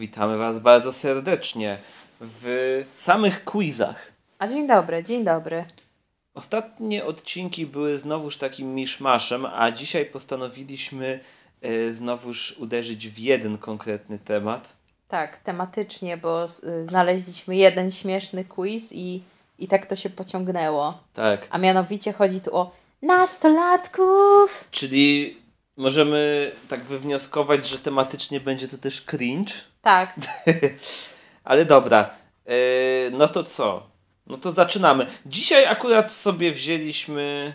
Witamy Was bardzo serdecznie w samych quizach. A dzień dobry, dzień dobry. Ostatnie odcinki były znowuż takim miszmaszem, a dzisiaj postanowiliśmy e, znowuż uderzyć w jeden konkretny temat. Tak, tematycznie, bo y, znaleźliśmy jeden śmieszny quiz i, i tak to się pociągnęło. Tak. A mianowicie chodzi tu o nastolatków. Czyli możemy tak wywnioskować, że tematycznie będzie to też cringe. Tak. Ale dobra. Yy, no to co? No to zaczynamy. Dzisiaj akurat sobie wzięliśmy.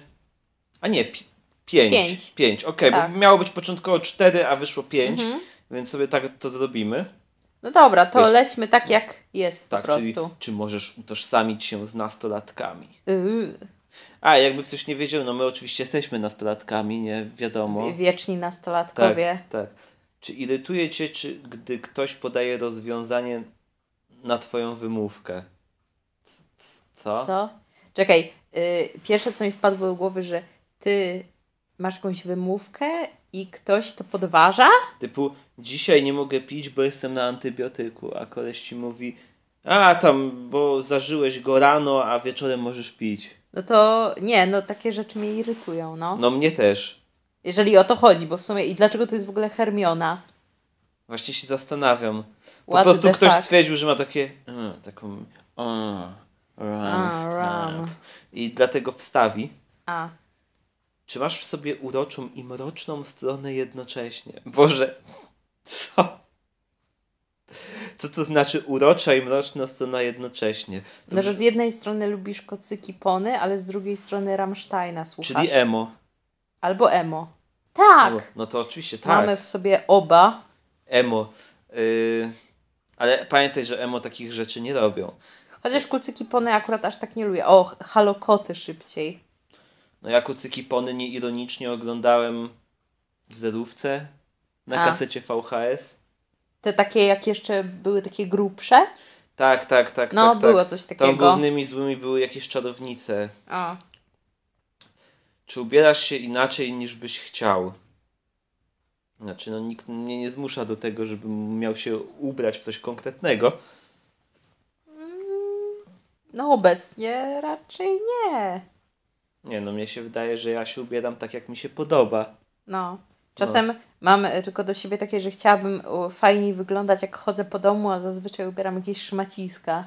A nie, pi- pięć. Pięć. Pięć, okej, okay, tak. bo miało być początkowo cztery, a wyszło pięć, mhm. więc sobie tak to zrobimy. No dobra, to lećmy tak jak jest tak, po prostu. Czyli, czy możesz utożsamić się z nastolatkami? Yy. A, jakby ktoś nie wiedział, no my oczywiście jesteśmy nastolatkami, nie wiadomo. Wieczni nastolatkowie. Tak, tak. Czy irytuje cię, czy, gdy ktoś podaje rozwiązanie na twoją wymówkę? Co? Co? Czekaj, yy, pierwsze co mi wpadło do głowy, że ty masz jakąś wymówkę i ktoś to podważa? Typu, dzisiaj nie mogę pić, bo jestem na antybiotyku, a koleś ci mówi, a tam, bo zażyłeś go rano, a wieczorem możesz pić. No to nie, no takie rzeczy mnie irytują, no. No mnie też. Jeżeli o to chodzi, bo w sumie i dlaczego to jest w ogóle Hermiona? Właśnie się zastanawiam. Po What prostu ktoś stwierdził, że ma takie e, taką a, run, run. i dlatego wstawi. A. Czy masz w sobie uroczą i mroczną stronę jednocześnie? Boże, co? Co to znaczy urocza i mroczna strona jednocześnie? To no, że z jednej strony lubisz kocyki pony, ale z drugiej strony Ramsteina słuchasz. Czyli emo. Albo emo. Tak. No, no to oczywiście tak. Mamy w sobie oba. Emo. Y, ale pamiętaj, że emo takich rzeczy nie robią. Chociaż kucyki pony akurat aż tak nie lubię. O, halokoty szybciej. No ja kucyki pony nieironicznie oglądałem w zerówce na A. kasecie VHS. Te takie, jak jeszcze były takie grubsze? Tak, tak, tak. No, tak, tak. było tak. coś takiego. Tam głównymi złymi były jakieś czarownice. A. Czy ubierasz się inaczej niż byś chciał? Znaczy, no nikt mnie nie zmusza do tego, żebym miał się ubrać w coś konkretnego. Mm, no obecnie raczej nie. Nie, no mnie się wydaje, że ja się ubieram tak, jak mi się podoba. No. no. Czasem no. mam e, tylko do siebie takie, że chciałabym fajniej wyglądać, jak chodzę po domu, a zazwyczaj ubieram jakieś szmaciska.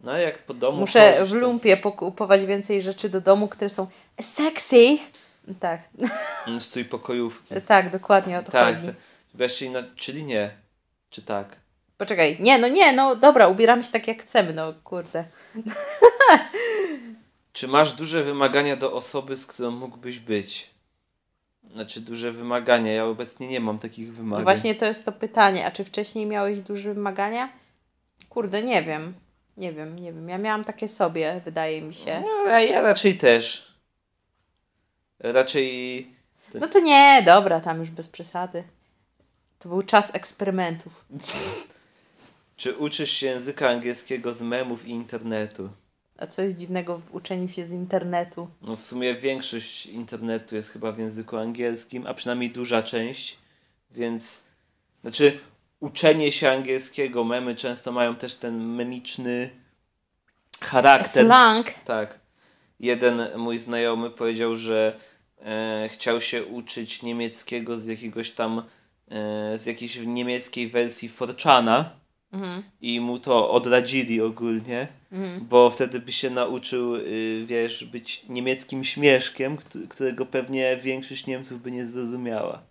No jak po domu. Muszę chodzić, w lumpie to... pokupować więcej rzeczy do domu, które są sexy. Tak. Strój mm, pokojówki. tak, dokładnie o to tak, chodzi. Tak, czyli nie. Czy tak? Poczekaj, nie, no nie, no dobra, ubieramy się tak jak chcemy, no kurde. Czy masz duże wymagania do osoby, z którą mógłbyś być? Znaczy duże wymagania. Ja obecnie nie mam takich wymagań. No właśnie to jest to pytanie. A czy wcześniej miałeś duże wymagania? Kurde, nie wiem. Nie wiem, nie wiem. Ja miałam takie sobie, wydaje mi się. No, a ja raczej też. Raczej. No to nie, dobra, tam już bez przesady. To był czas eksperymentów. Czy uczysz się języka angielskiego z memów i internetu? A co jest dziwnego w uczeniu się z internetu? No w sumie większość internetu jest chyba w języku angielskim, a przynajmniej duża część, więc znaczy uczenie się angielskiego, memy często mają też ten memiczny charakter. Slang. Tak. Jeden mój znajomy powiedział, że e, chciał się uczyć niemieckiego z jakiegoś tam, e, z jakiejś niemieckiej wersji Forczana. Mhm. I mu to odradzili ogólnie, mhm. bo wtedy by się nauczył, y, wiesz, być niemieckim śmieszkiem, którego pewnie większość Niemców by nie zrozumiała.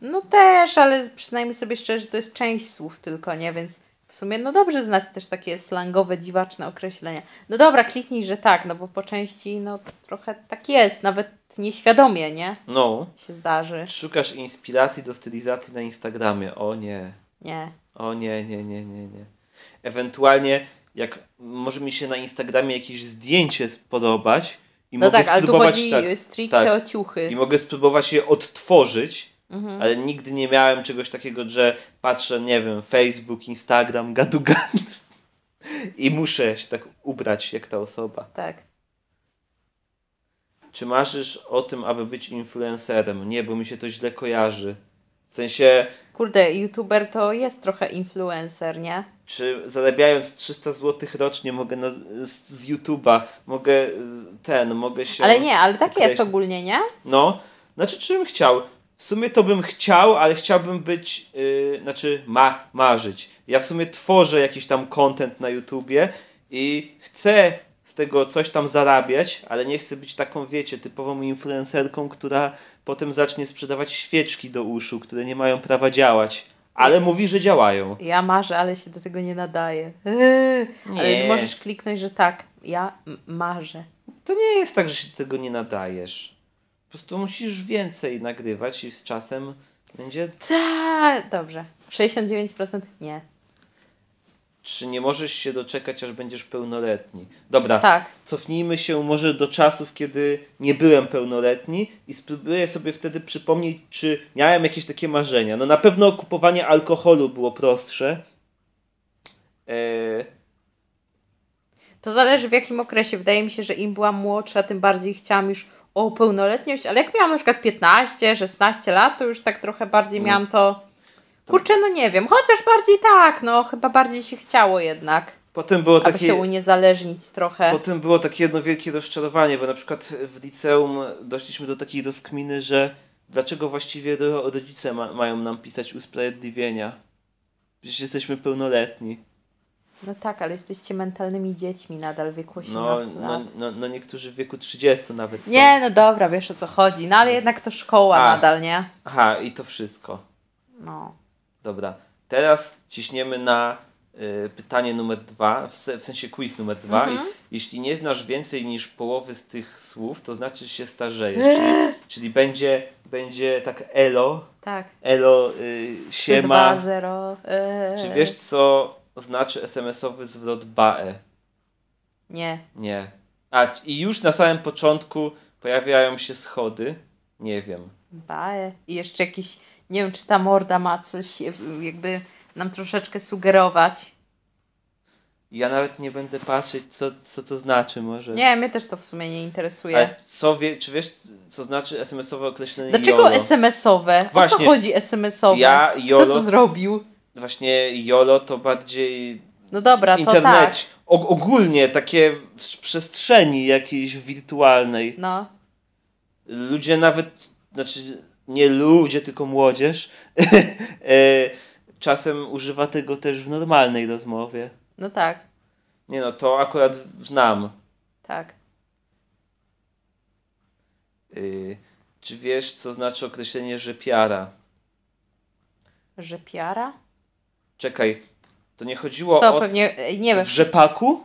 No też, ale przynajmniej sobie szczerze, to jest część słów tylko, nie? Więc w sumie no dobrze znać też takie slangowe, dziwaczne określenia. No dobra, kliknij, że tak, no bo po części no trochę tak jest, nawet nieświadomie, nie? No. Się zdarzy. Szukasz inspiracji do stylizacji na Instagramie. O nie. Nie. O nie, nie, nie, nie, nie. Ewentualnie jak może mi się na Instagramie jakieś zdjęcie spodobać i no mogę tak, spróbować... No tak, ale tu chodzi tak, stricte tak, o ciuchy. I mogę spróbować je odtworzyć Mhm. Ale nigdy nie miałem czegoś takiego, że patrzę, nie wiem, Facebook, Instagram, gadugan i muszę się tak ubrać jak ta osoba. Tak. Czy marzysz o tym, aby być influencerem? Nie, bo mi się to źle kojarzy. W sensie. Kurde, youtuber to jest trochę influencer, nie? Czy zarabiając 300 zł rocznie mogę na, z, z YouTube'a, mogę ten, mogę się. Ale nie, ale tak określić. jest ogólnie, nie? No, znaczy, czy bym chciał? w sumie to bym chciał, ale chciałbym być, yy, znaczy ma, marzyć. Ja w sumie tworzę jakiś tam content na YouTubie i chcę z tego coś tam zarabiać, ale nie chcę być taką, wiecie, typową influencerką, która potem zacznie sprzedawać świeczki do uszu, które nie mają prawa działać. Ale mówi, że działają. Ja marzę, ale się do tego nie nadaje. Ale możesz kliknąć, że tak, ja marzę. To nie jest tak, że się do tego nie nadajesz. Po prostu musisz więcej nagrywać i z czasem będzie... Tak, dobrze. 69% nie. Czy nie możesz się doczekać, aż będziesz pełnoletni? Dobra, tak. cofnijmy się może do czasów, kiedy nie byłem pełnoletni i spróbuję sobie wtedy przypomnieć, czy miałem jakieś takie marzenia. No na pewno kupowanie alkoholu było prostsze. Eee... To zależy w jakim okresie. Wydaje mi się, że im byłam młodsza, tym bardziej chciałam już o pełnoletność, ale jak miałam na przykład 15, 16 lat, to już tak trochę bardziej miałam to. Kurczę, no nie wiem, chociaż bardziej tak, no chyba bardziej się chciało jednak. Potem było takie, aby się uniezależnić trochę. Potem było takie jedno wielkie rozczarowanie, bo na przykład w liceum doszliśmy do takiej rozkminy, że dlaczego właściwie rodzice ma, mają nam pisać usprawiedliwienia? Przecież jesteśmy pełnoletni. No tak, ale jesteście mentalnymi dziećmi nadal w wieku 18 no, no, lat. No, no, no niektórzy w wieku 30 nawet są. Nie, no dobra, wiesz o co chodzi. No ale mm. jednak to szkoła A. nadal, nie? Aha, i to wszystko. No. Dobra. Teraz ciśniemy na y, pytanie numer dwa, w, se, w sensie quiz numer dwa. Mhm. I, jeśli nie znasz więcej niż połowy z tych słów, to znaczy, że się starzejesz. czyli, czyli będzie, będzie tak elo. Tak. Elo, y, siema. 2, 0. Y, czy wiesz co znaczy SMS-owy zwrot BAE. Nie. Nie. A, i już na samym początku pojawiają się schody. Nie wiem. BAE. I jeszcze jakiś, nie wiem, czy ta morda ma coś jakby nam troszeczkę sugerować. Ja nawet nie będę patrzeć, co, co to znaczy może. Nie, mnie też to w sumie nie interesuje. Ale co wie, czy wiesz, co znaczy SMS-owe określenie Dlaczego SMS-owe? O co chodzi SMS-owe? Ja, Kto to zrobił? właśnie YOLO to bardziej no dobra, w internecie. Tak. ogólnie takie w przestrzeni jakiejś wirtualnej. No. Ludzie nawet, znaczy nie ludzie, tylko młodzież, e, czasem używa tego też w normalnej rozmowie. No tak. Nie no, to akurat znam. Tak. Y, czy wiesz, co znaczy określenie rzepiara? Rzepiara? Czekaj, to nie chodziło Co, o... pewnie, e, nie wiem. W rzepaku?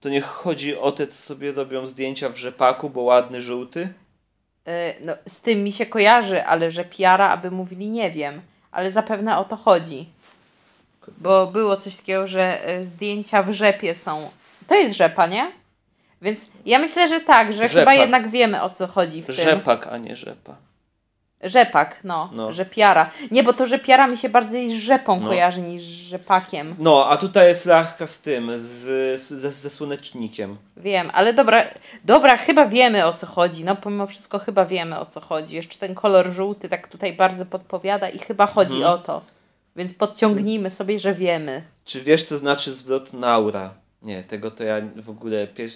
To nie chodzi o te, co sobie robią zdjęcia w rzepaku, bo ładny, żółty? E, no, z tym mi się kojarzy, ale że piara, aby mówili, nie wiem. Ale zapewne o to chodzi. Bo było coś takiego, że e, zdjęcia w rzepie są. To jest rzepa, nie? Więc ja myślę, że tak, że Rzepak. chyba jednak wiemy o co chodzi w tym. Rzepak, a nie rzepa. Rzepak, no, no. Rzepiara. Nie, bo to rzepiara mi się bardziej z rzepą no. kojarzy niż z rzepakiem. No, a tutaj jest laska z tym, z, z, ze słonecznikiem. Wiem, ale dobra, dobra, chyba wiemy o co chodzi. No, pomimo wszystko chyba wiemy o co chodzi. Jeszcze ten kolor żółty tak tutaj bardzo podpowiada i chyba chodzi mhm. o to. Więc podciągnijmy sobie, że wiemy. Czy wiesz, co znaczy zwrot naura? Nie, tego to ja w ogóle pier...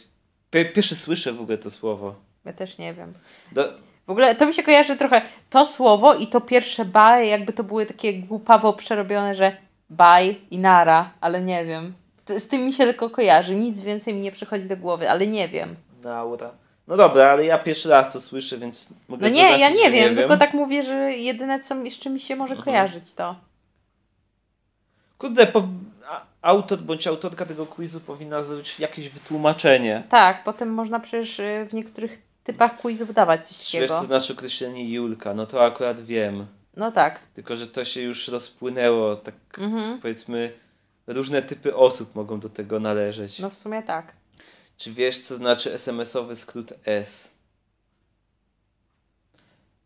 pierwszy słyszę w ogóle to słowo. Ja też nie wiem. Do... W ogóle to mi się kojarzy trochę to słowo i to pierwsze baj, jakby to były takie głupawo przerobione, że baj i nara, ale nie wiem. Z tym mi się tylko kojarzy, nic więcej mi nie przychodzi do głowy, ale nie wiem. Naura. No dobra, ale ja pierwszy raz to słyszę, więc mogę No nie, ja nie wiem, nie tylko wiem. tak mówię, że jedyne co jeszcze mi się może mhm. kojarzyć to. Kurde, po... autor bądź autorka tego quizu powinna zrobić jakieś wytłumaczenie. Tak, potem można przecież y, w niektórych typach quizów dawać coś takiego. Wiesz, to znaczy określenie Julka, no to akurat wiem. No tak. Tylko, że to się już rozpłynęło, tak mhm. powiedzmy, różne typy osób mogą do tego należeć. No w sumie tak. Czy wiesz, co znaczy SMS-owy skrót S?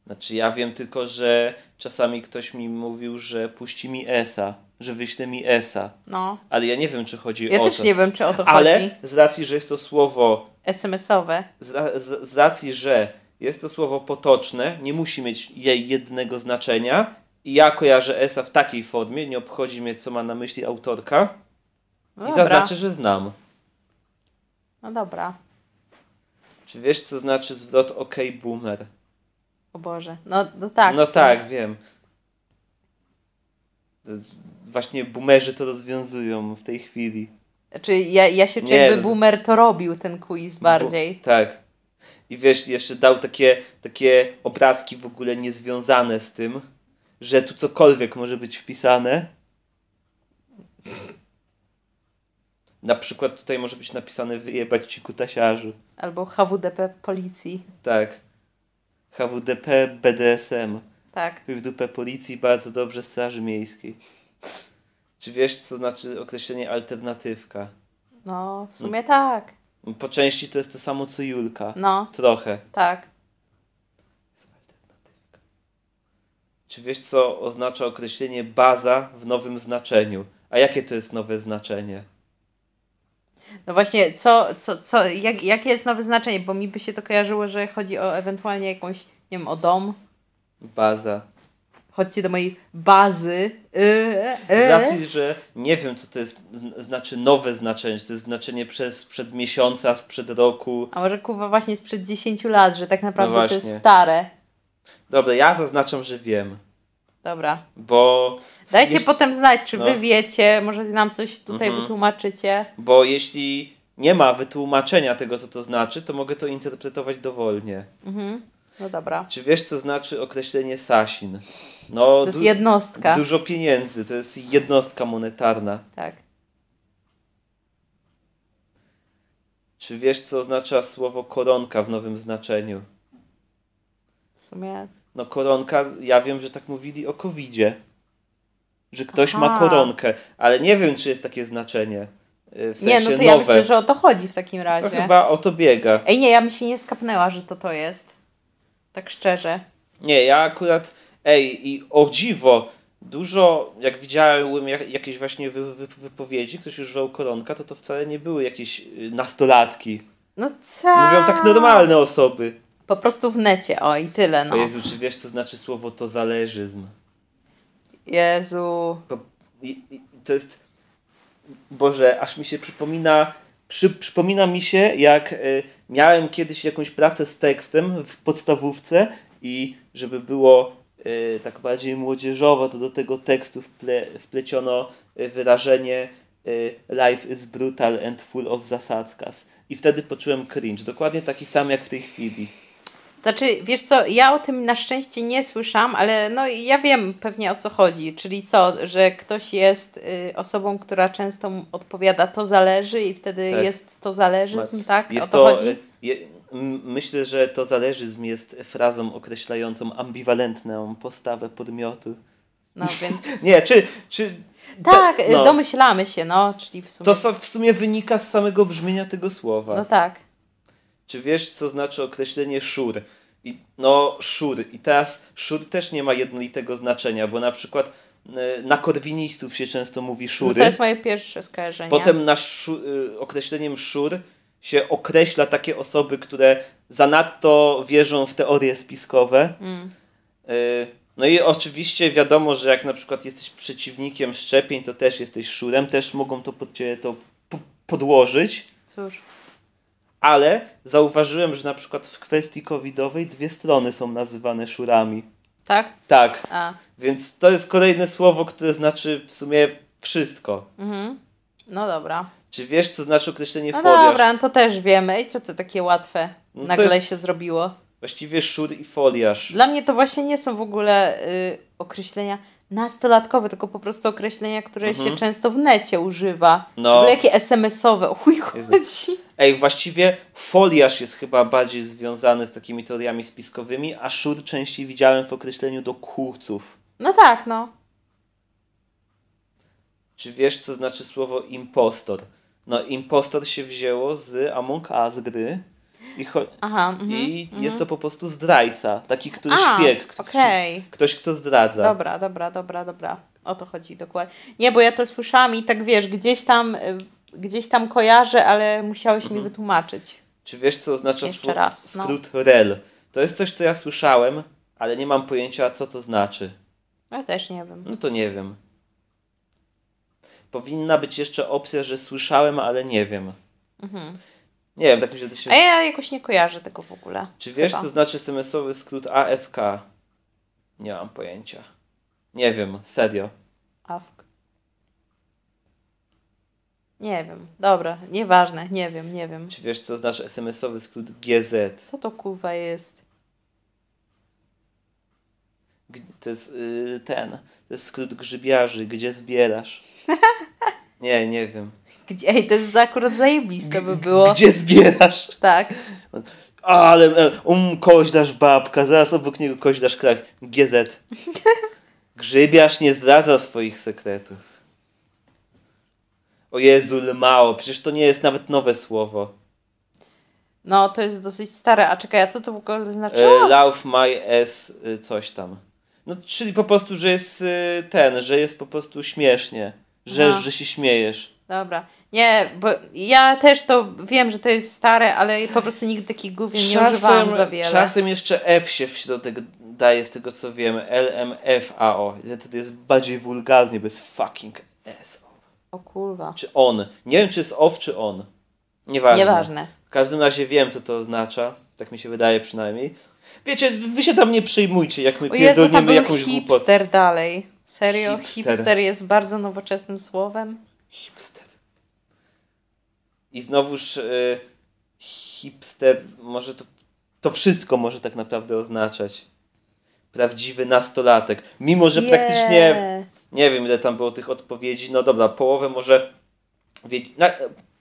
Znaczy, ja wiem tylko, że czasami ktoś mi mówił, że puści mi ESA, że wyśle mi ESA. No. Ale ja nie wiem, czy chodzi ja o to. Ja też nie wiem, czy o to chodzi. Ale z racji, że jest to słowo SMS-owe. Z, z, z racji, że jest to słowo potoczne, nie musi mieć jej jednego znaczenia. I ja kojarzę ESA w takiej formie, nie obchodzi mnie, co ma na myśli autorka. No I dobra. zaznaczę, że znam. No dobra. Czy wiesz, co znaczy zwrot OK Boomer? O Boże, no, no tak. No tak, wiem. Właśnie boomerzy to rozwiązują w tej chwili. Czy znaczy, ja, ja się czuję, jakby no. Boomer to robił ten quiz bardziej. Bo, tak. I wiesz, jeszcze dał takie, takie obrazki w ogóle niezwiązane z tym, że tu cokolwiek może być wpisane. Na przykład tutaj może być napisane wyjebać ci kutasiarzu. Albo HWDP policji. Tak. HWDP BDSM. Tak. W dupę policji bardzo dobrze straży miejskiej. Czy wiesz, co znaczy określenie alternatywka? No, w sumie no. tak. Po części to jest to samo co Julka. No. Trochę. Tak. Czy wiesz, co oznacza określenie baza w nowym znaczeniu? A jakie to jest nowe znaczenie? No właśnie, co, co, co, jak, jakie jest nowe znaczenie? Bo mi by się to kojarzyło, że chodzi o ewentualnie jakąś, nie wiem, o dom. Baza chodźcie do mojej bazy. Yy, yy. że nie wiem, co to jest, znaczy nowe znaczenie, to jest znaczenie przez, sprzed miesiąca, sprzed roku. A może kuwa właśnie sprzed 10 lat, że tak naprawdę no to jest stare. Dobra, ja zaznaczam, że wiem. Dobra. Bo. Dajcie jeśli... potem znać, czy no. wy wiecie, może nam coś tutaj mhm. wytłumaczycie. Bo jeśli nie ma wytłumaczenia tego, co to znaczy, to mogę to interpretować dowolnie. Mhm. No dobra. Czy wiesz, co znaczy określenie Sasin? No, to jest jednostka. Dużo pieniędzy, to jest jednostka monetarna. Tak. Czy wiesz, co oznacza słowo koronka w nowym znaczeniu? W sumie. No, koronka, ja wiem, że tak mówili o covid -zie. Że ktoś Aha. ma koronkę, ale nie wiem, czy jest takie znaczenie. Y, w sensie nie, no to ja myślę, że o to chodzi w takim razie. To chyba o to biega. Ej, nie, ja bym się nie skapnęła, że to to jest. Tak szczerze. Nie, ja akurat Ej, i o dziwo, dużo, jak widziałem jakieś właśnie wy, wy, wypowiedzi, ktoś już żał koronka, to to wcale nie były jakieś y, nastolatki. No co? Mówią tak normalne osoby. Po prostu w necie, o i tyle. No. O Jezu, czy wiesz, co znaczy słowo to zależyzm? Jezu. i, i, to jest. Boże, aż mi się przypomina. Przy, przypomina mi się, jak y, miałem kiedyś jakąś pracę z tekstem w podstawówce i żeby było Y, tak bardziej młodzieżowa, to do tego tekstu wple, wpleciono y, wyrażenie y, Life is brutal and full of zasadzkas. I wtedy poczułem cringe, dokładnie taki sam jak w tej chwili. Znaczy, wiesz co, ja o tym na szczęście nie słyszałam, ale no ja wiem pewnie o co chodzi. Czyli co, że ktoś jest y, osobą, która często odpowiada to zależy i wtedy tak. jest to zależyzm, Ma, tak? Jest o to, to chodzi? je Myślę, że to zależyzm jest frazą określającą ambiwalentną postawę podmiotu. No więc. Nie, czy. czy tak, do, no. domyślamy się, no, czyli w sumie. To w sumie wynika z samego brzmienia tego słowa. No tak. Czy wiesz, co znaczy określenie szur? I, no, szur. I teraz szur też nie ma jednolitego znaczenia, bo na przykład e, na korwinistów się często mówi no szury. No to jest moje pierwsze skojarzenie. Potem na e, określeniem szur się określa takie osoby, które zanadto wierzą w teorie spiskowe. Mm. Y, no i oczywiście wiadomo, że jak na przykład jesteś przeciwnikiem szczepień, to też jesteś szurem, też mogą to pod ciebie to podłożyć. Cóż. Ale zauważyłem, że na przykład w kwestii covidowej dwie strony są nazywane szurami. Tak? Tak. A. Więc to jest kolejne słowo, które znaczy w sumie wszystko. Mhm. No dobra. Czy wiesz, co znaczy określenie no foliarz? No dobra, to też wiemy. I co to takie łatwe no nagle jest... się zrobiło? Właściwie szur i foliarz. Dla mnie to właśnie nie są w ogóle y, określenia nastolatkowe, tylko po prostu określenia, które mhm. się często w necie używa. No. W ogóle jakie SMS-owe, chuj chodzi. Ej, właściwie foliarz jest chyba bardziej związany z takimi teoriami spiskowymi, a szur częściej widziałem w określeniu do kurców. No tak, no. Czy wiesz, co znaczy słowo impostor? No, impostor się wzięło z Among Us gry. I, Aha, mm, i mm. jest mhm. to po prostu zdrajca, taki, który A, szpieg, ktoś, okay. ktoś, kto zdradza. Dobra, dobra, dobra, dobra. O to chodzi dokładnie. Nie, bo ja to słyszałam i tak wiesz, gdzieś tam, y, gdzieś tam kojarzę, ale musiałeś mi mhm. wytłumaczyć. Czy wiesz, co oznacza Jeszcze raz, no. skrót REL? To jest coś, co ja słyszałem, ale nie mam pojęcia, co to znaczy. Ja też nie wiem. No to nie wiem powinna być jeszcze opcja, że słyszałem, ale nie wiem. Mhm. Nie wiem, tak mi się... się... A ja jakoś nie kojarzę tego w ogóle. Czy wiesz, Chyba. co znaczy SMS-owy skrót AFK? Nie mam pojęcia. Nie wiem, serio. AFK. Nie wiem. Dobra, nieważne, nie wiem, nie wiem. Czy wiesz, co znaczy SMS-owy skrót GZ? Co to kurwa jest? To jest yy, ten. To jest skrót grzybiarzy. Gdzie zbierasz? Nie, nie wiem. Gdzie? Ej, to jest akurat zajebiste by było. Gdzie zbierasz? Tak. Ale e, um, koźlarz babka, zaraz obok niego koźlarz krajs. GZ. Grzybiarz nie zdradza swoich sekretów. O Jezu, mało. Przecież to nie jest nawet nowe słowo. No, to jest dosyć stare. A czekaj, a co to w ogóle znaczyło? E, love my S coś tam. No, czyli po prostu, że jest y, ten, że jest po prostu śmiesznie. że no. że się śmiejesz. Dobra. Nie, bo ja też to wiem, że to jest stare, ale po prostu nigdy takich głównie nie używałam za wiele. Czasem jeszcze F się w środek daje, z tego co wiem. LMFAO. To jest bardziej wulgarny, bez fucking S. O kurwa. Czy on. Nie wiem, czy jest off, czy on. Nieważne. Nieważne. W każdym razie wiem, co to oznacza. Tak mi się wydaje przynajmniej. Wiecie, wy się tam nie przyjmujcie, jak my pierdolniemy jakąś głupotę. hipster dalej. Serio, hipster. hipster jest bardzo nowoczesnym słowem. Hipster. I znowuż e, hipster może to, to wszystko może tak naprawdę oznaczać. Prawdziwy nastolatek. Mimo, że yeah. praktycznie nie wiem ile tam było tych odpowiedzi, no dobra, połowę może wie, na,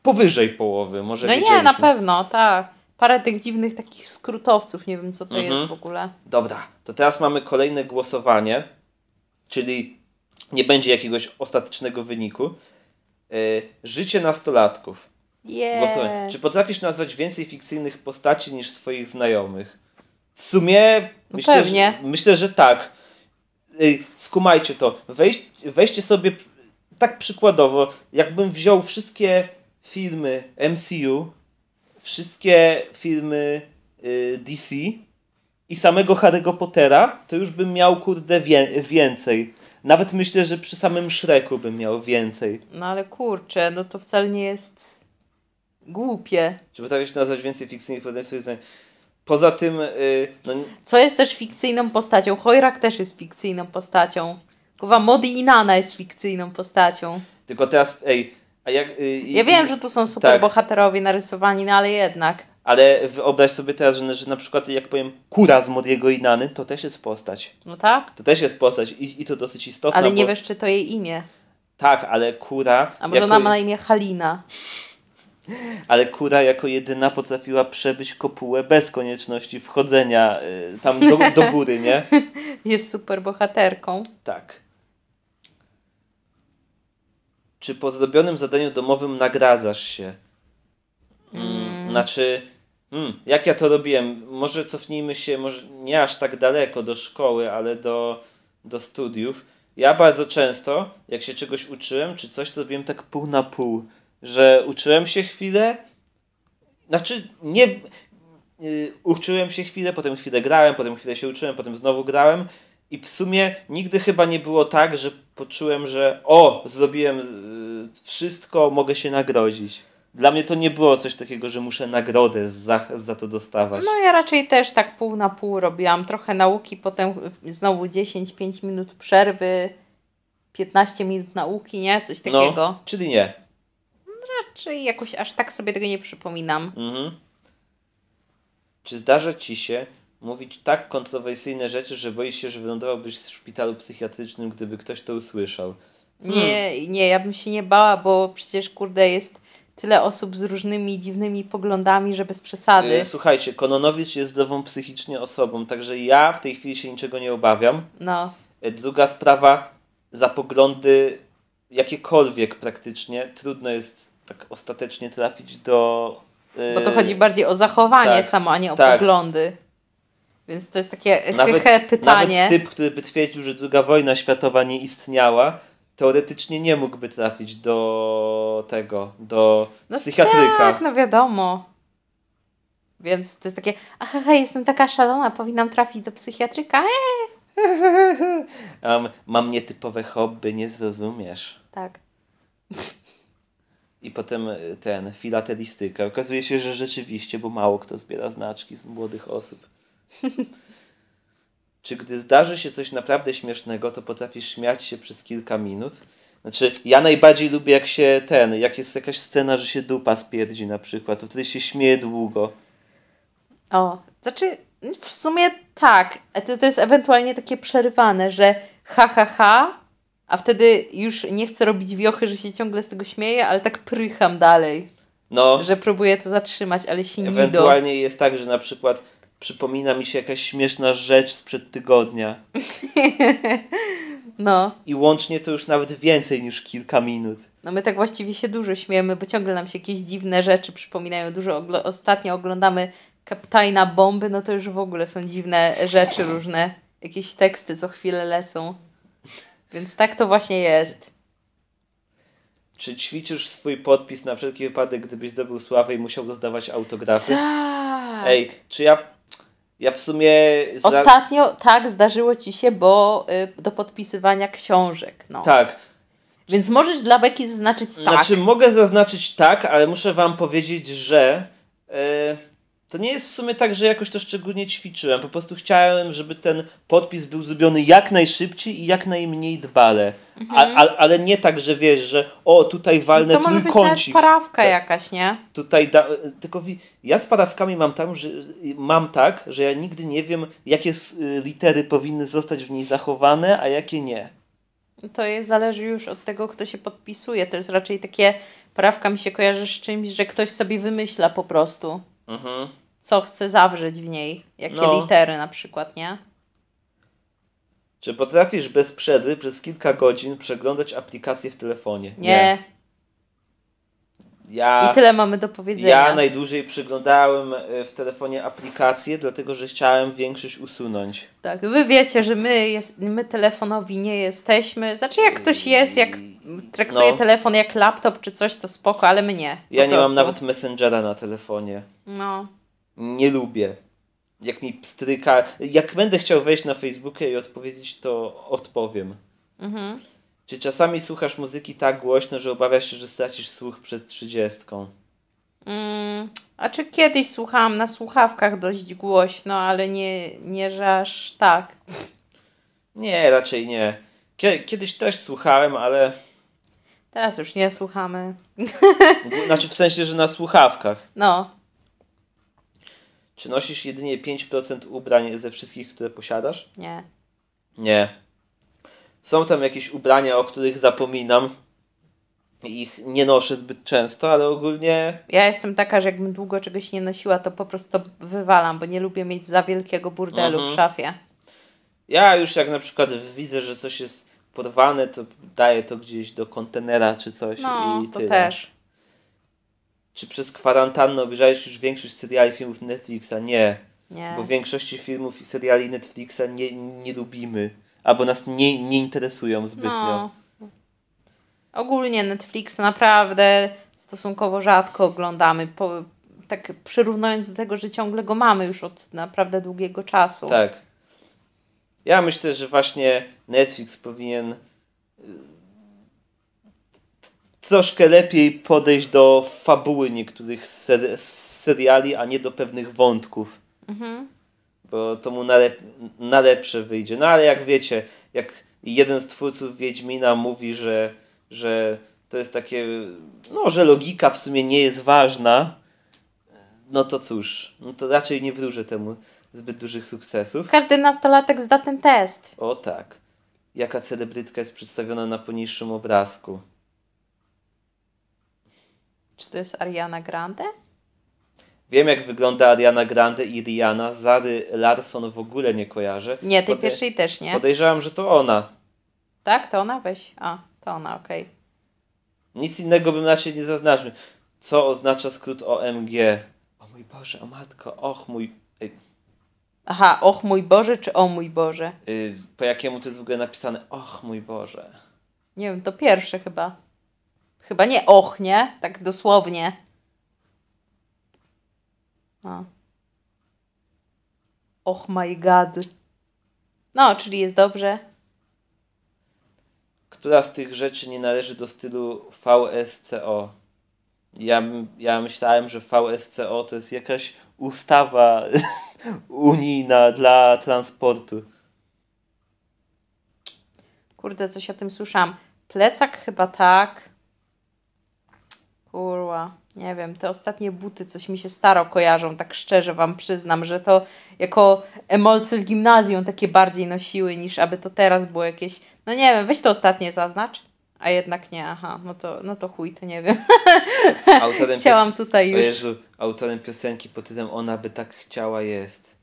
powyżej połowy może No nie, na pewno, tak parę tych dziwnych takich skrótowców. Nie wiem, co to mhm. jest w ogóle. Dobra, to teraz mamy kolejne głosowanie, czyli nie będzie jakiegoś ostatecznego wyniku. Yy, życie nastolatków. Yeah. Czy potrafisz nazwać więcej fikcyjnych postaci niż swoich znajomych? W sumie no myślę, Że, myślę, że tak. Yy, skumajcie to. Weź, weźcie sobie tak przykładowo, jakbym wziął wszystkie filmy MCU wszystkie filmy y, DC i samego Harry'ego Pottera, to już bym miał kurde wie więcej. Nawet myślę, że przy samym Shreku bym miał więcej. No ale kurczę, no to wcale nie jest głupie. tak jeszcze nazwać więcej fikcyjnych postaci? Poza tym... Yy, no... Co jest też fikcyjną postacią? Hojrak też jest fikcyjną postacią. Kuwa, Modi Inana jest fikcyjną postacią. Tylko teraz, ej, jak, y, ja wiem, że tu są super tak. bohaterowie narysowani, no ale jednak. Ale wyobraź sobie teraz, że, że na przykład jak powiem kura z Modiego Inany, to też jest postać. No tak. To też jest postać i, i to dosyć istotne. Ale nie bo... wiesz, czy to jej imię. Tak, ale kura... A może jako... ona ma na imię Halina. Ale kura jako jedyna potrafiła przebyć kopułę bez konieczności wchodzenia y, tam do, do góry, nie? Jest super bohaterką. Tak czy po zrobionym zadaniu domowym nagradzasz się? Mm. Znaczy, mm, jak ja to robiłem? Może cofnijmy się, może nie aż tak daleko do szkoły, ale do, do studiów. Ja bardzo często, jak się czegoś uczyłem, czy coś, to robiłem tak pół na pół, że uczyłem się chwilę, znaczy nie, y, uczyłem się chwilę, potem chwilę grałem, potem chwilę się uczyłem, potem znowu grałem i w sumie nigdy chyba nie było tak, że poczułem, że o, zrobiłem y, wszystko, mogę się nagrodzić. Dla mnie to nie było coś takiego, że muszę nagrodę za, za to dostawać. No ja raczej też tak pół na pół robiłam. Trochę nauki, potem znowu 10-5 minut przerwy, 15 minut nauki, nie? Coś no, takiego. No, czyli nie. Raczej jakoś aż tak sobie tego nie przypominam. Mhm. Czy zdarza ci się, mówić tak kontrowersyjne rzeczy, że boisz się, że wylądowałbyś w szpitalu psychiatrycznym, gdyby ktoś to usłyszał. Hmm. Nie, nie, ja bym się nie bała, bo przecież kurde jest tyle osób z różnymi dziwnymi poglądami, że bez przesady. E, słuchajcie, Kononowicz jest zdrową psychicznie osobą, także ja w tej chwili się niczego nie obawiam. No. E, druga sprawa, za poglądy jakiekolwiek praktycznie trudno jest tak ostatecznie trafić do... Yy, Bo to chodzi bardziej o zachowanie tak, samo, a nie o tak. poglądy. Więc to jest takie nawet, pytanie. Nawet typ, który by twierdził, że druga wojna światowa nie istniała, teoretycznie nie mógłby trafić do tego, do no psychiatryka. Tak, no wiadomo. Więc to jest takie, aha, jestem taka szalona, powinnam trafić do psychiatryka. Eee. Um, mam nietypowe hobby, nie zrozumiesz. Tak. I potem e, ten, filatelistyka. Okazuje się, że rzeczywiście, bo mało kto zbiera znaczki z młodych osób. Czy gdy zdarzy się coś naprawdę śmiesznego, to potrafisz śmiać się przez kilka minut? Znaczy, ja najbardziej lubię jak się ten, jak jest jakaś scena, że się dupa spierdzi na przykład, to wtedy się śmieje długo. O, znaczy no w sumie tak. E, to, to jest ewentualnie takie przerywane, że ha, ha, ha, a wtedy już nie chcę robić wiochy, że się ciągle z tego śmieję, ale tak prycham dalej. No. Że próbuję to zatrzymać, ale się nie Ewentualnie jest tak, że na przykład przypomina mi się jakaś śmieszna rzecz sprzed tygodnia. No. I łącznie to już nawet więcej niż kilka minut. No my tak właściwie się dużo śmiemy, bo ciągle nam się jakieś dziwne rzeczy przypominają. Dużo ogl- ostatnio oglądamy Kaptajna Bomby, no to już w ogóle są dziwne rzeczy różne. Jakieś teksty co chwilę lecą. Więc tak to właśnie jest. Czy ćwiczysz swój podpis na wszelki wypadek, gdybyś zdobył sławę i musiał dostawać autografy? Tak. Ej, czy ja ja w sumie. Ostatnio tak zdarzyło ci się, bo y, do podpisywania książek. No. Tak. Więc możesz dla Beki zaznaczyć tak. Znaczy, mogę zaznaczyć tak, ale muszę Wam powiedzieć, że. Y to nie jest w sumie tak, że jakoś to szczególnie ćwiczyłem. Po prostu chciałem, żeby ten podpis był zrobiony jak najszybciej i jak najmniej dbale. Mhm. A, a, ale nie tak, że wiesz, że o, tutaj walnę no to trójkącik. To może być parawka jakaś, nie? Tutaj da, e, tylko ja z parawkami mam, tam, że, e, mam tak, że ja nigdy nie wiem, jakie e, litery powinny zostać w niej zachowane, a jakie nie. To jest, zależy już od tego, kto się podpisuje. To jest raczej takie, prawka mi się kojarzy z czymś, że ktoś sobie wymyśla po prostu. Mhm. Co chce zawrzeć w niej, jakie no. litery na przykład, nie? Czy potrafisz bez przerwy przez kilka godzin przeglądać aplikacje w telefonie? Nie. nie. Ja, I tyle mamy do powiedzenia. Ja najdłużej przyglądałem e, w telefonie aplikację, dlatego że chciałem większość usunąć. Tak, wy wiecie, że my, jest, my telefonowi nie jesteśmy. Znaczy, jak ktoś jest, jak mm, traktuje no. telefon jak laptop czy coś, to spoko, ale my nie. Ja nie prostu. mam nawet Messengera na telefonie. No. Nie lubię. Jak mi pstryka. Jak będę chciał wejść na Facebooka i odpowiedzieć, to odpowiem. Mhm. Czy czasami słuchasz muzyki tak głośno, że obawiasz się, że stracisz słuch przed trzydziestką? Mm, a czy kiedyś słuchałam na słuchawkach dość głośno, ale nie, nie że aż tak? Nie, raczej nie. Kiedyś też słuchałem, ale Teraz już nie słuchamy. Znaczy w sensie, że na słuchawkach. No. Czy nosisz jedynie 5% ubrań ze wszystkich, które posiadasz? Nie. Nie. Są tam jakieś ubrania, o których zapominam. Ich nie noszę zbyt często, ale ogólnie. Ja jestem taka, że jakbym długo czegoś nie nosiła, to po prostu wywalam, bo nie lubię mieć za wielkiego burdelu mhm. w szafie. Ja już jak na przykład widzę, że coś jest porwane, to daję to gdzieś do kontenera czy coś no, i tyle. To też. Czy przez kwarantannę obejrzałeś już większość seriali filmów Netflixa? Nie. Nie. Bo większości filmów i seriali Netflixa nie, nie lubimy albo nas nie, nie interesują zbytnio. No. Ogólnie Netflix naprawdę stosunkowo rzadko oglądamy. Po, tak przyrównując do tego, że ciągle go mamy już od naprawdę długiego czasu. Tak. Ja myślę, że właśnie Netflix powinien y, troszkę lepiej podejść do fabuły niektórych ser seriali, a nie do pewnych wątków. Mhm bo to mu na, lep na lepsze wyjdzie. No ale jak wiecie, jak jeden z twórców Wiedźmina mówi, że, że to jest takie, no, że logika w sumie nie jest ważna, no to cóż, no to raczej nie wróżę temu zbyt dużych sukcesów. Każdy nastolatek zda ten test. O tak. Jaka celebrytka jest przedstawiona na poniższym obrazku? Czy to jest Ariana Grande? Wiem, jak wygląda Ariana Grande i Rihanna. Zary Larson w ogóle nie kojarzę. Nie, tej Podej- pierwszej też nie. Podejrzewam, że to ona. Tak, to ona? Weź. A, to ona, okej. Nic innego bym na siebie nie zaznaczył. Co oznacza skrót OMG? O mój Boże, o matko, och mój... Ej, y, Aha, och mój Boże czy o mój Boże? y, po jakiemu to jest w ogóle napisane? Och mój Boże. Nie wiem, to pierwsze chyba. Chyba nie och, nie? Tak dosłownie. A. Och my god. No, czyli jest dobrze. Która z tych rzeczy nie należy do stylu VSCO? Ja, ja myślałem, że VSCO to jest jakaś ustawa unijna dla transportu. Kurde, coś o tym słyszałam. Plecak chyba tak. Kurwa, nie wiem, te ostatnie buty coś mi się staro kojarzą, tak szczerze wam przyznam, że to jako emolce w gimnazjum takie bardziej nosiły niż aby to teraz było jakieś, no nie wiem, weź to ostatnie zaznacz, a jednak nie, aha, no to, no to chuj, to nie wiem. Autorem Chciałam tutaj już. Jezu, autorem piosenki pod tytułem Ona by tak chciała jest.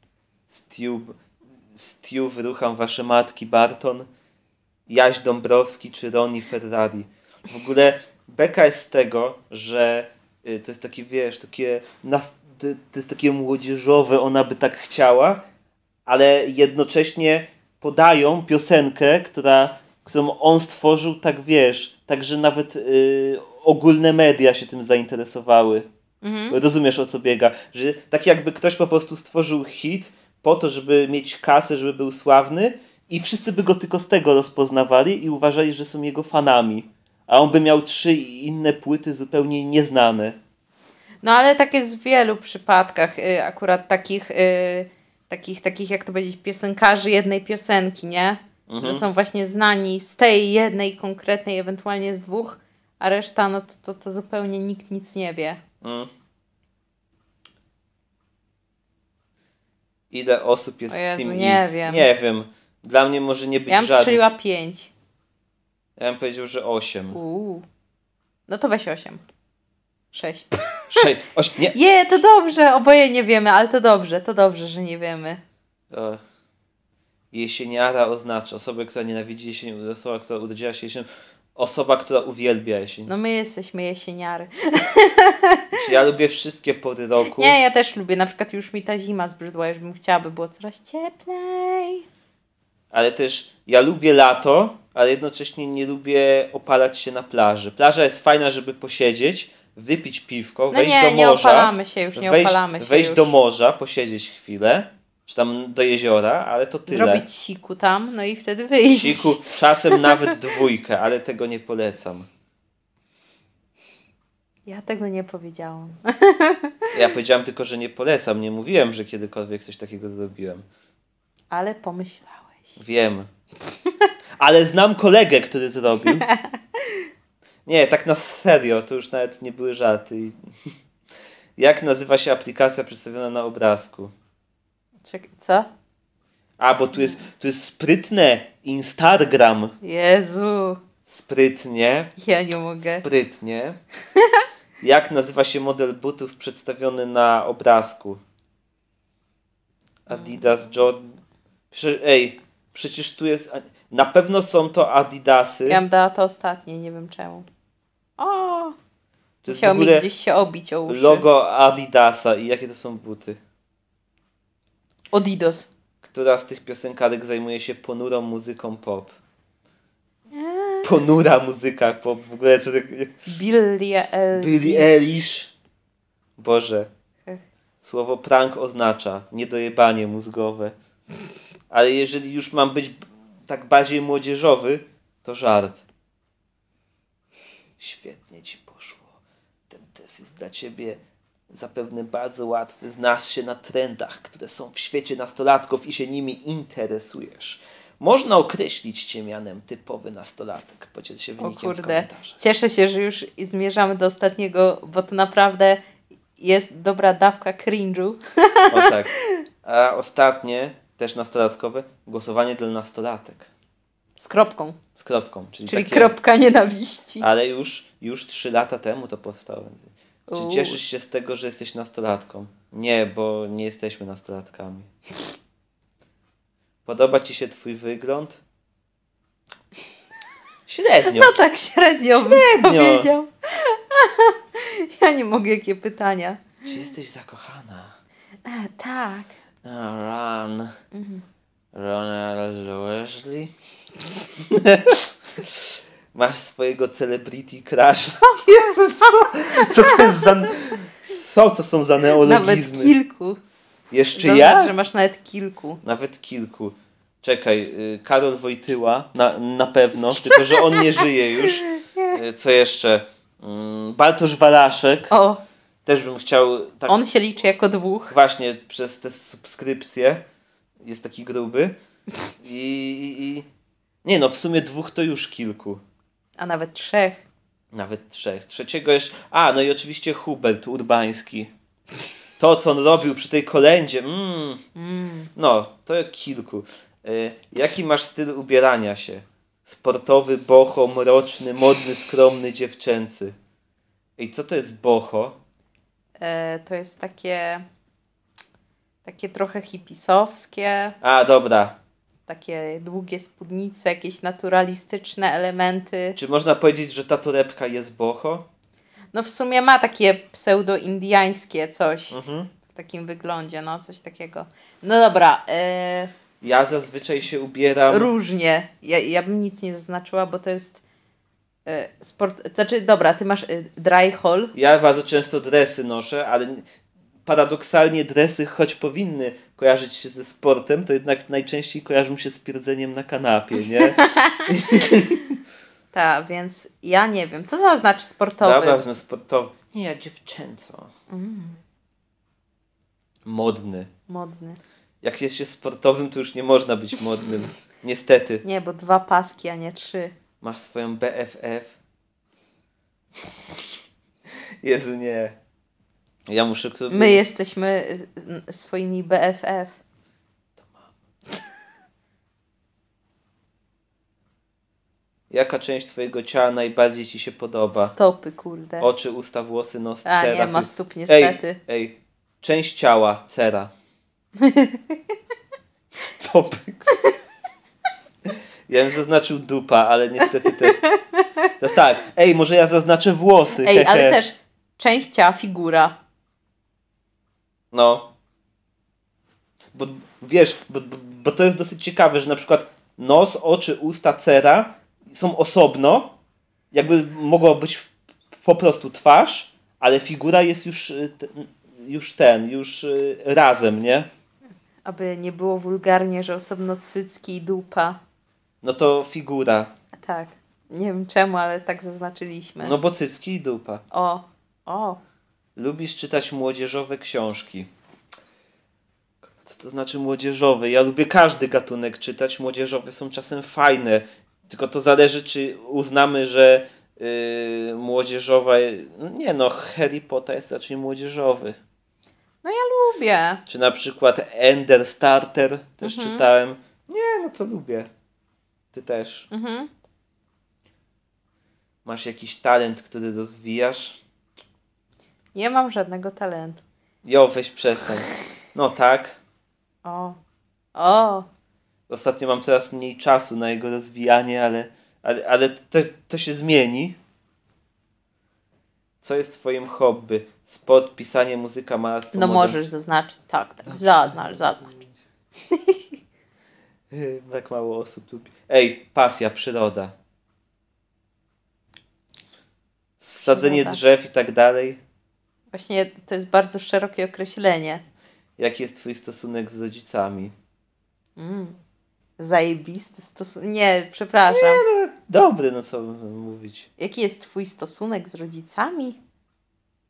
Stiu wyrucham wasze matki, Barton, Jaś Dąbrowski czy Roni Ferrari. W ogóle beka jest z tego, że y, to jest takie, wiesz, takie, to jest takie młodzieżowe, ona by tak chciała, ale jednocześnie podają piosenkę, która, którą on stworzył, tak wiesz, także nawet y, ogólne media się tym zainteresowały. Mhm. Rozumiesz o co biega, że tak jakby ktoś po prostu stworzył hit po to, żeby mieć kasę, żeby był sławny i wszyscy by go tylko z tego rozpoznawali i uważali, że są jego fanami a on by miał trzy inne płyty zupełnie nieznane. No ale tak jest w wielu przypadkach y, akurat takich, y, takich, takich jak to powiedzieć, piosenkarzy jednej piosenki, nie? Mhm. Że są właśnie znani z tej jednej konkretnej, ewentualnie z dwóch, a reszta no to, to, to zupełnie nikt nic nie wie. Mm. Ile osób jest Jezu, w tym nie X? Wiem. Nie wiem. Dla mnie może nie być ja żadnych. Ja bym pięć. Ja bym powiedział, że 8. Uuu. No to weź 8. 6. 6. 8. Nie. Je, to dobrze. Oboje nie wiemy, ale to dobrze. To dobrze, że nie wiemy. E. Jesieniara oznacza osobę, która nienawidzi jesień, osoba, która urodziła się jesień, osoba, która uwielbia jesień. No my jesteśmy jesieniary. Znaczy, ja lubię wszystkie pory roku. Nie, ja też lubię. Na przykład już mi ta zima zbrzydła, już bym chciała, by było coraz cieplej ale też ja lubię lato, ale jednocześnie nie lubię opalać się na plaży. Plaża jest fajna, żeby posiedzieć, wypić piwko, no wejść nie, do morza. Nie opalamy się już, nie wejść, opalamy się. Wejść już. do morza, posiedzieć chwilę, czy tam do jeziora, ale to tyle. Zrobić siku tam, no i wtedy wyjść. Siku, czasem nawet dwójkę, ale tego nie polecam. Ja tego nie powiedziałam. Ja powiedziałam tylko, że nie polecam. Nie mówiłem, że kiedykolwiek coś takiego zrobiłem. Ale pomyślałam. Wiem. Ale znam kolegę, który zrobił. Nie, tak na serio, to już nawet nie były żarty. Jak nazywa się aplikacja przedstawiona na obrazku? co? A, bo tu jest, tu jest sprytne Instagram. Jezu. Sprytnie. Ja nie mogę. Sprytnie. Jak nazywa się model butów przedstawiony na obrazku? Adidas, Jordan... Ej, Przecież tu jest. Na pewno są to Adidasy. Ja bym dała to ostatnie, nie wiem czemu. O! To Musiał mi gdzieś się obić o uszy. Logo Adidasa i jakie to są buty. Odidos. Która z tych piosenkarek zajmuje się ponurą muzyką pop? Eee. Ponura muzyka pop, w ogóle co tak... Billie Eilish. Billie Eilish. Boże. Słowo prank oznacza niedojebanie mózgowe. Ale jeżeli już mam być tak bardziej młodzieżowy, to żart. Świetnie ci poszło. Ten test jest dla ciebie zapewne bardzo łatwy. Znasz się na trendach, które są w świecie nastolatków i się nimi interesujesz. Można określić cię mianem typowy nastolatek. Podziel się wynikiem o kurde. Cieszę się, że już zmierzamy do ostatniego, bo to naprawdę jest dobra dawka cringe'u. O tak. A ostatnie też nastolatkowe głosowanie dla nastolatek. Z kropką. Z kropką. Czyli, czyli takie, kropka nienawiści. Ale już, już trzy lata temu to powstało. Czy cieszysz się z tego, że jesteś nastolatką? Nie, bo nie jesteśmy nastolatkami. Podoba ci się twój wygląd? Średnio. No tak średnio, średnio. powiedział. Ja nie mogę, jakie pytania. Czy jesteś zakochana? A, e, tak. Ron. Mhm. Ronald Wesley. Masz swojego celebrity crush. Jezu, co? co to jest za... Co to są za neologizmy? Nawet kilku. Jeszcze Zaznacz, ja? że masz nawet kilku. Nawet kilku. Czekaj, y, Karol Wojtyła, na, na pewno, tylko że on nie żyje już. Y, co jeszcze? Mm, Bartosz Walaszek. O też bym chciał. Tak, On się liczy jako dwóch. Właśnie, przez te subskrypcje. Jest taki gruby. I, i, I. Nie no, w sumie dwóch to już kilku. A nawet trzech. Nawet trzech. Trzeciego jeszcze. A, no i oczywiście Hubert Urbański. To, co on robił przy tej kolendzie. Mm. mm. No, to kilku. E, jaki masz styl ubierania się? Sportowy, boho, mroczny, modny, skromny, dziewczęcy. i co to jest boho? E, to jest takie takie trochę hipisowskie. A, dobra. Takie długie spódnice, jakieś naturalistyczne elementy. Czy można powiedzieć, że ta torebka jest boho? No w sumie ma takie pseudo-indiańskie coś mhm. w takim wyglądzie, no coś takiego. No dobra. E, ja zazwyczaj się ubieram... Różnie. Ja, ja bym nic nie zaznaczyła, bo to jest E, sport, znaczy, dobra, ty masz e, dry hall. Ja bardzo często dresy noszę, ale paradoksalnie dresy, choć powinny kojarzyć się ze sportem, to jednak najczęściej kojarzą się z pierdzeniem na kanapie, nie? tak, więc ja nie wiem. Co to znaczy sportowy? Dobra, wezmę sportowy. Nie, ja dziewczęco. Mm. Modny. Modny. Jak jest się sportowym, to już nie można być modnym. Niestety. Nie, bo dwa paski, a nie trzy. Masz swoją BFF. Jezu, nie. Ja muszę... My jesteśmy y, y, swoimi BFF. To mam. Jaka część twojego ciała najbardziej ci się podoba? Stopy, kurde. Oczy, usta, włosy, nos, A, cera. A, nie ma stóp niestety. Ej, ej. część ciała, cera. Stopy, ja bym zaznaczył dupa, ale niestety też. To tak, ej, może ja zaznaczę włosy. Ej, ale też część ciała, figura. No. Bo wiesz, bo, bo, bo to jest dosyć ciekawe, że na przykład nos, oczy, usta, cera są osobno. Jakby mogło być po prostu twarz, ale figura jest już, y, już ten, już y, razem, nie? Aby nie było wulgarnie, że osobno cycki i dupa. No to figura. Tak. Nie wiem czemu, ale tak zaznaczyliśmy. No bo cycki i dupa. O, o. Lubisz czytać młodzieżowe książki. Co to znaczy młodzieżowe? Ja lubię każdy gatunek czytać. Młodzieżowe są czasem fajne. Tylko to zależy, czy uznamy, że yy, młodzieżowa. No nie no, Harry Potter jest raczej młodzieżowy. No ja lubię. Czy na przykład Ender Starter też mhm. czytałem. Nie, no to lubię. Ty też. Mhm. Masz jakiś talent, który rozwijasz? Nie mam żadnego talentu. Jo, weź przestań. No tak. O. O. Ostatnio mam coraz mniej czasu na jego rozwijanie, ale, ale, ale to, to się zmieni. Co jest twoim hobby? spot pisanie, muzyka, malarstwo? No możesz zaznaczyć, tak, tak. Zaznacz, zaznacz. Tak mało osób lubi. Ej, pasja, przyroda. Sadzenie drzew i tak dalej. Właśnie to jest bardzo szerokie określenie. Jaki jest twój stosunek z rodzicami? Mm. Zajebisty stosunek. Nie, przepraszam. Nie, no, dobry, no co mówić. Jaki jest twój stosunek z rodzicami?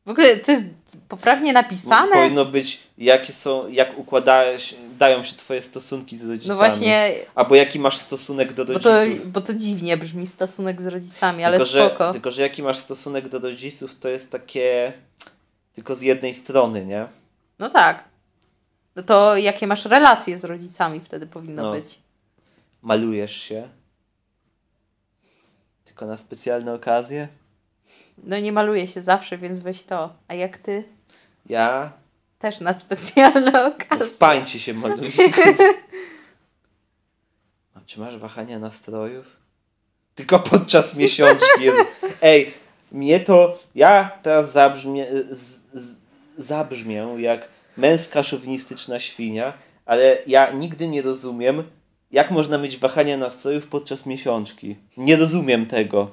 W ogóle to jest poprawnie napisane. Powinno być, jakie są, jak układają się twoje stosunki z rodzicami. No właśnie. Albo jaki masz stosunek do rodziców. Bo to, bo to dziwnie brzmi stosunek z rodzicami, ale tylko, spoko. Że, tylko, że jaki masz stosunek do rodziców, to jest takie tylko z jednej strony, nie? No tak. No to jakie masz relacje z rodzicami wtedy powinno no. być. Malujesz się? Tylko na specjalne okazje? No nie maluję się zawsze, więc weź to. A jak ty? Ja? Też na specjalne okazje. No w pańcie się maluję. Czy masz wahania nastrojów? Tylko podczas miesiączki. Jest... Ej, mnie to... Ja teraz zabrzmię, z, z, zabrzmię jak męska szowinistyczna świnia, ale ja nigdy nie rozumiem, jak można mieć wahania nastrojów podczas miesiączki. Nie rozumiem tego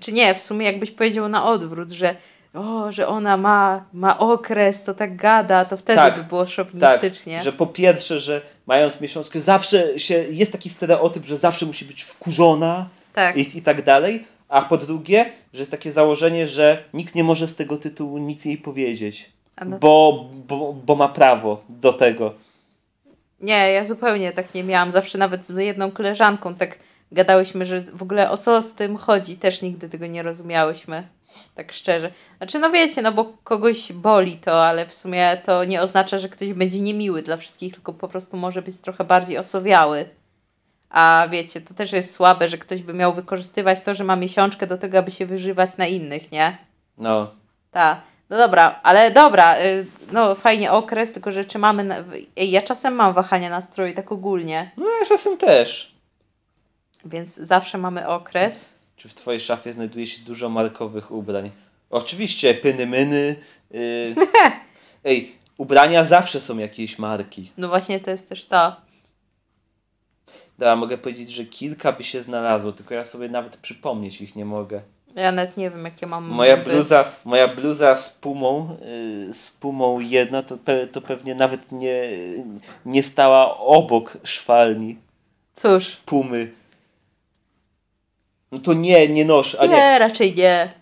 czy nie, w sumie jakbyś powiedział na odwrót, że o, że ona ma, ma okres, to tak gada, to wtedy tak, by było szopinistycznie. Tak, że po pierwsze, że mając miesiączkę zawsze się, jest taki stereotyp, że zawsze musi być wkurzona tak. I, i tak dalej, a po drugie, że jest takie założenie, że nikt nie może z tego tytułu nic jej powiedzieć, no. bo, bo, bo ma prawo do tego. Nie, ja zupełnie tak nie miałam. Zawsze nawet z jedną koleżanką tak gadałyśmy, że w ogóle o co z tym chodzi, też nigdy tego nie rozumiałyśmy. Tak szczerze. Znaczy, no wiecie, no bo kogoś boli to, ale w sumie to nie oznacza, że ktoś będzie niemiły dla wszystkich, tylko po prostu może być trochę bardziej osowiały. A wiecie, to też jest słabe, że ktoś by miał wykorzystywać to, że ma miesiączkę do tego, aby się wyżywać na innych, nie? No. Tak. No dobra, ale dobra, y, no fajnie okres, tylko że czy mamy... Ej, ja czasem mam wahania nastroju tak ogólnie. No ja czasem też. Więc zawsze mamy okres. Czy w twojej szafie znajduje się dużo markowych ubrań? Oczywiście, pyny myny. Yy... Ej, ubrania zawsze są jakiejś marki. No właśnie to jest też to. Dobra, mogę powiedzieć, że kilka by się znalazło, tylko ja sobie nawet przypomnieć ich nie mogę. Ja nawet nie wiem, jakie mam. Moja bluza, moja bluza z pumą, yy, z pumą jedna, to, pe, to pewnie nawet nie, nie stała obok szwalni. Cóż. Pumy. No to nie, nie nosz, a nie. Nie, raczej nie.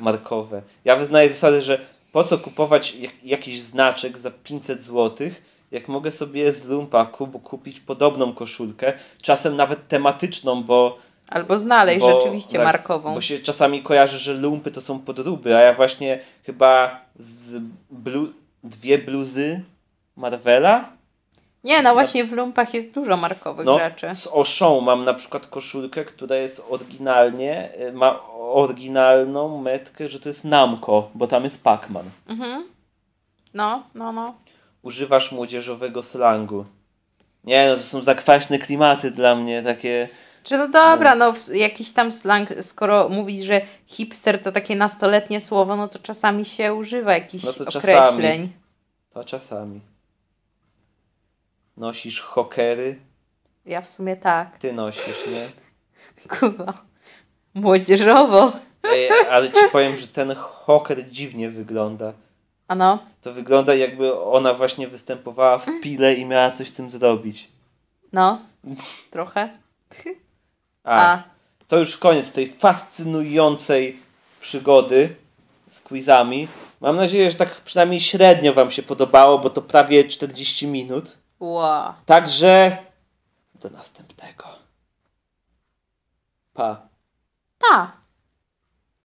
Markowe. Ja wyznaję zasadę, że po co kupować jak, jakiś znaczek za 500 zł, jak mogę sobie z Lumpaku kupić podobną koszulkę, czasem nawet tematyczną, bo Albo znaleźć bo, rzeczywiście tak, markową. Bo się czasami kojarzy, że lumpy to są podróby, a ja właśnie chyba z blu dwie bluzy Marvela nie, no właśnie w lumpach jest dużo markowych no, rzeczy. Z Oszą mam na przykład koszulkę, która jest oryginalnie, y, ma oryginalną metkę, że to jest Namco, bo tam jest Pacman. Mhm. No, no, no. Używasz młodzieżowego slangu. Nie, no to są zakwaśne klimaty dla mnie, takie... Czy no dobra, no jakiś tam slang, skoro mówisz, że hipster to takie nastoletnie słowo, no to czasami się używa jakichś no to określeń. Czasami. To czasami. Nosisz hokery? Ja w sumie tak. Ty nosisz, nie? Kurwa, młodzieżowo. Ej, ale ci powiem, że ten hoker dziwnie wygląda. Ano? To wygląda jakby ona właśnie występowała w pile i miała coś z tym zrobić. No, trochę. A, A. to już koniec tej fascynującej przygody z quizami. Mam nadzieję, że tak przynajmniej średnio Wam się podobało, bo to prawie 40 minut. Wow. Także do następnego. Pa. Pa.